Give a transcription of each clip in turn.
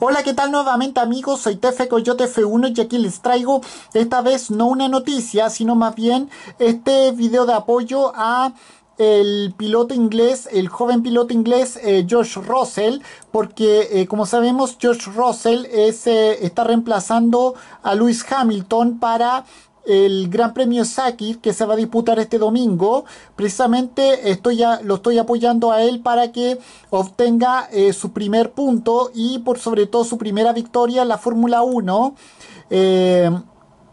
Hola, ¿qué tal nuevamente amigos? Soy Tefe Coyote F1 y aquí les traigo esta vez no una noticia, sino más bien este video de apoyo a el piloto inglés, el joven piloto inglés Josh eh, George Russell, porque eh, como sabemos George Russell eh, está reemplazando a Lewis Hamilton para el Gran Premio saki que se va a disputar este domingo. Precisamente estoy lo estoy apoyando a él para que obtenga eh, su primer punto y por sobre todo su primera victoria en la Fórmula 1. Eh,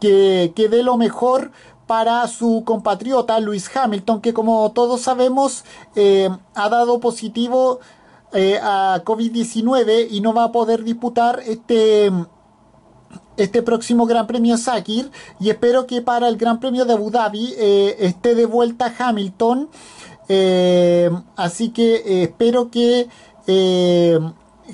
que, que dé lo mejor para su compatriota Luis Hamilton, que como todos sabemos eh, ha dado positivo a COVID-19 y no va a poder disputar este, este próximo Gran Premio Sakir y espero que para el Gran Premio de Abu Dhabi eh, esté de vuelta Hamilton. Eh, así que eh, espero que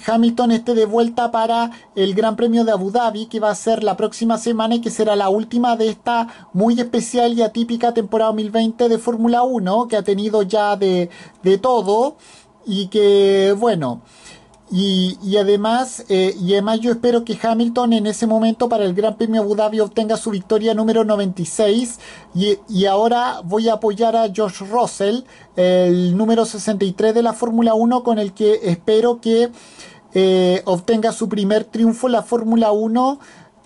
Hamilton esté de vuelta para el Gran Premio de Abu Dhabi que va a ser la próxima semana y que será la última de esta muy especial y atípica temporada 2020 de Fórmula 1 que ha tenido ya de, de todo y que bueno. Y, además, eh, y además yo espero que Hamilton en ese momento para el Gran Premio Abu Dhabi obtenga su victoria número 96 y, y ahora voy a apoyar a George Russell, el número 63 de la Fórmula 1 con el que espero que eh, obtenga su primer triunfo en la Fórmula 1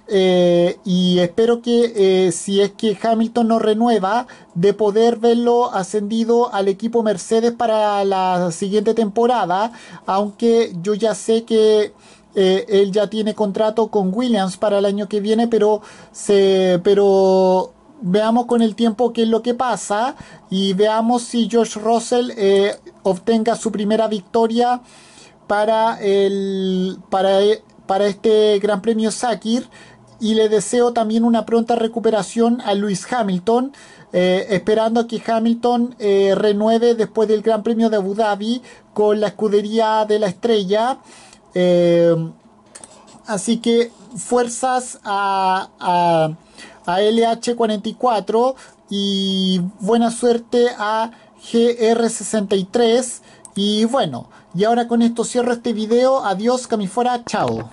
eh, y espero que eh, si es que Hamilton no renueva, de poder verlo ascendido al equipo Mercedes para la siguiente temporada, aunque yo ya sé que eh, él ya tiene contrato con Williams para el año que viene, pero se, pero veamos con el tiempo qué es lo que pasa y veamos si George Russell obtenga su primera victoria para el para, para este Gran Premio Sakir y le deseo también una pronta recuperación a Luis Hamilton, eh, esperando que Hamilton eh, renueve después del Gran Premio de Abu Dhabi con la escudería de la estrella. Eh, así que fuerzas a, a LH44 y buena suerte a GR63. Y bueno, y ahora con esto cierro este video. Adiós, Camifora, chao.